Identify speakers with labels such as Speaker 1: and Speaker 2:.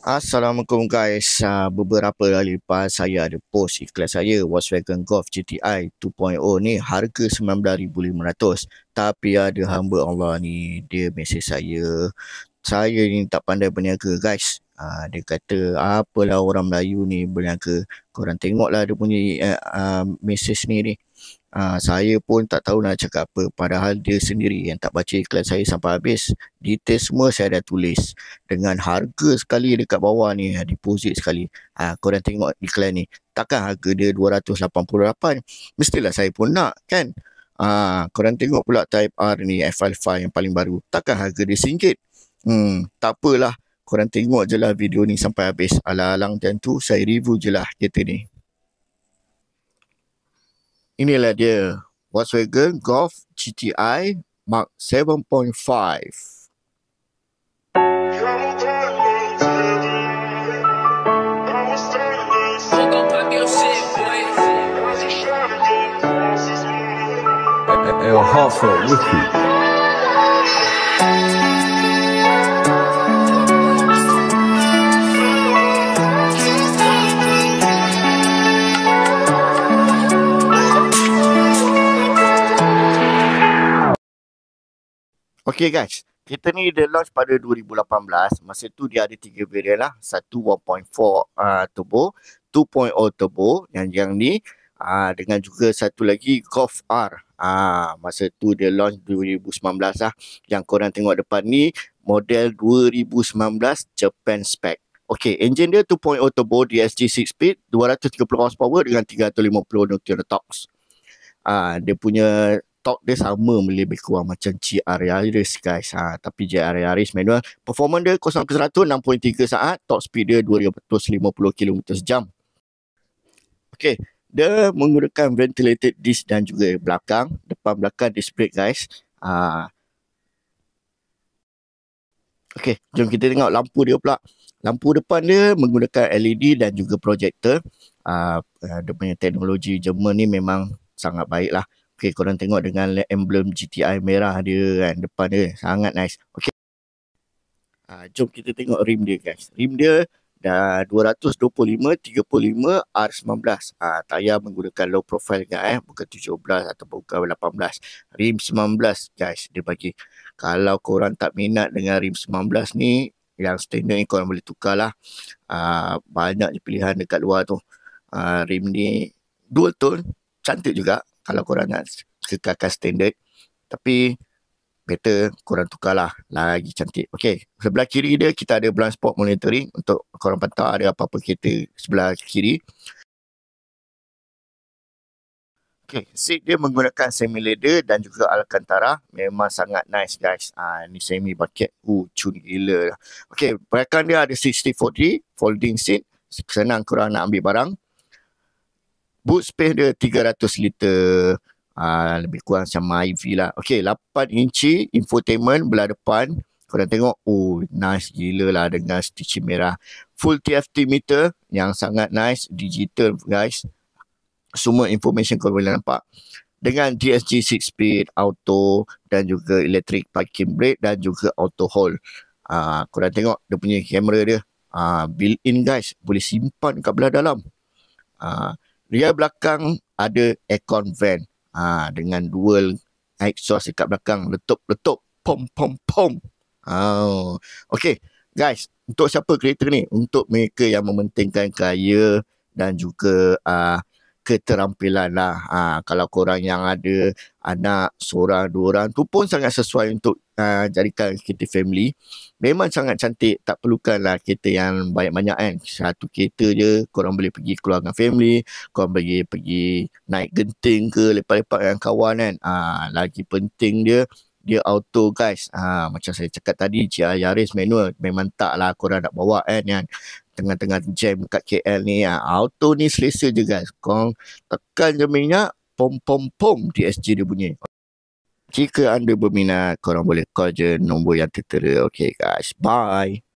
Speaker 1: Assalamualaikum guys. Uh, beberapa hari lepas saya ada post iklan saya Volkswagen Golf GTI 2.0 ni harga RM19,500. Tapi ada hamba Allah ni dia mesej saya. Saya ni tak pandai berniaga guys. Uh, dia kata apalah orang Melayu ni berniaga. Korang tengoklah dia punya uh, uh, mesej ni ni. Ha, saya pun tak tahu nak cakap apa padahal dia sendiri yang tak baca iklan saya sampai habis detail semua saya dah tulis dengan harga sekali dekat bawah ni ah, deposit sekali ha, korang tengok iklan ni takkan harga dia 288 mestilah saya pun nak kan ha, korang tengok pula type R ni F5 yang paling baru takkan harga dia RM1 hmm, tak apalah korang tengok je lah video ni sampai habis ala-alang tentu saya review je lah kereta ni Inilah dia Volkswagen Golf GTI Mark 7.5 El Hoffa Wiki. Okay guys, kita ni dia launch pada 2018. Masa tu dia ada tiga varian lah. Satu 1.4 uh, ah, turbo, 2.0 turbo yang yang ni uh, dengan juga satu lagi Golf R. Ah uh, masa tu dia launch 2019 lah. Yang korang tengok depan ni model 2019 Japan spec. Okay, enjin dia 2.0 turbo DSG 6 speed, 230 horsepower dengan 350 Nm torque. Ah uh, dia punya talk dia sama lebih kurang macam C. Aris guys. Ha, tapi J. Aris manual. Performance dia 0 ke 106.3 saat. Top speed dia 250 km sejam. Okay. Dia menggunakan ventilated disc dan juga belakang. Depan belakang disc brake guys. Ha. Okay. Jom kita tengok lampu dia pula. Lampu depan dia menggunakan LED dan juga projector. Uh, dia punya teknologi Jerman ni memang sangat baiklah. lah. Okay, korang tengok dengan emblem GTI merah dia kan depan dia. Sangat nice. Okay. Ha, ah, jom kita tengok rim dia guys. Rim dia dah 225-35 R19. Ha, tayar menggunakan low profile kan eh. Bukan 17 atau bukan 18. Rim 19 guys dia bagi. Kalau korang tak minat dengan rim 19 ni, yang standard ni korang boleh tukar lah. Ah, banyak je pilihan dekat luar tu. Ha, rim ni dual tone, cantik juga kalau korang nak kekalkan standard tapi better korang tukarlah lagi cantik okey sebelah kiri dia kita ada blind spot monitoring untuk korang pantau ada apa-apa kereta sebelah kiri Okay, seat dia menggunakan semi leather dan juga Alcantara. Memang sangat nice guys. Ah, ni semi bucket. Uh, cun gila. Okay, belakang dia ada 60 folding seat. Senang korang nak ambil barang boot space dia 300 liter uh, lebih kurang macam MyV lah Okay 8 inci infotainment belah depan korang tengok oh nice gila lah dengan stitching merah full TFT meter yang sangat nice digital guys semua information korang boleh nampak dengan DSG 6 speed auto dan juga electric parking brake dan juga auto hold uh, ah, korang tengok dia punya kamera dia uh, built in guys boleh simpan kat belah dalam uh, dia belakang ada aircon vent. Ha, dengan dual exhaust dekat belakang. Letup-letup. Pom, pom, pom. Oh. Okay. Guys, untuk siapa kereta ni? Untuk mereka yang mementingkan kaya dan juga uh, keterampilan lah. Ha, kalau korang yang ada anak seorang, dua orang tu pun sangat sesuai untuk uh, jadikan kereta family. Memang sangat cantik. Tak perlukan lah kereta yang banyak-banyak kan. Satu kereta je korang boleh pergi keluar dengan family. Korang boleh pergi naik genting ke lepak-lepak dengan kawan kan. Ha, lagi penting dia dia auto guys. Ha, macam saya cakap tadi, GR Yaris manual memang tak lah korang nak bawa eh, kan. Eh, Tengah-tengah jam kat KL ni. Ha, auto ni selesa je guys. Kau tekan je minyak, pom-pom-pom DSG dia bunyi. Jika anda berminat, korang boleh call je nombor yang tertera. Okay guys, bye.